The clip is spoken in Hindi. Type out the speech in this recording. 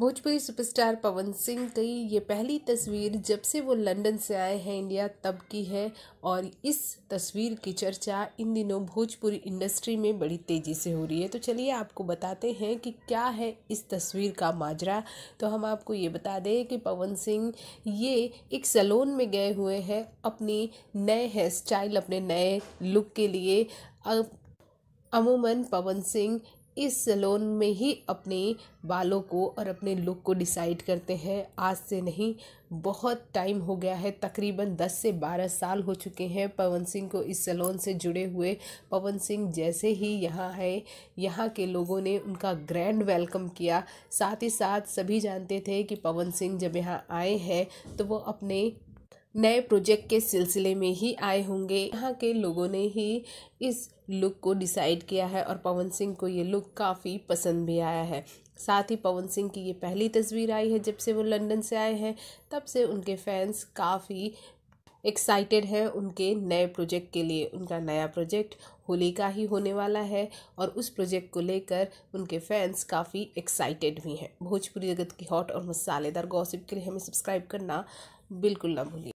भोजपुरी सुपरस्टार पवन सिंह की ये पहली तस्वीर जब से वो लंदन से आए हैं इंडिया तब की है और इस तस्वीर की चर्चा इन दिनों भोजपुरी इंडस्ट्री में बड़ी तेज़ी से हो रही है तो चलिए आपको बताते हैं कि क्या है इस तस्वीर का माजरा तो हम आपको ये बता दें कि पवन सिंह ये एक सैलून में गए हुए हैं अपनी नए हेयर स्टाइल अपने नए लुक के लिए अमूमन पवन सिंह इस सलोन में ही अपने बालों को और अपने लुक को डिसाइड करते हैं आज से नहीं बहुत टाइम हो गया है तकरीबन दस से बारह साल हो चुके हैं पवन सिंह को इस सलोन से जुड़े हुए पवन सिंह जैसे ही यहाँ है यहाँ के लोगों ने उनका ग्रैंड वेलकम किया साथ ही साथ सभी जानते थे कि पवन सिंह जब यहाँ आए हैं तो वो अपने नए प्रोजेक्ट के सिलसिले में ही आए होंगे यहाँ के लोगों ने ही इस लुक को डिसाइड किया है और पवन सिंह को ये लुक काफ़ी पसंद भी आया है साथ ही पवन सिंह की ये पहली तस्वीर आई है जब से वो लंदन से आए हैं तब से उनके फैंस काफ़ी एक्साइटेड है उनके नए प्रोजेक्ट के लिए उनका नया प्रोजेक्ट होली का ही होने वाला है और उस प्रोजेक्ट को लेकर उनके फैंस काफ़ी एक्साइटेड भी हैं भोजपुरी जगत की हॉट और मसालेदार गॉसिप के लिए हमें सब्सक्राइब करना बिल्कुल ना भूलिए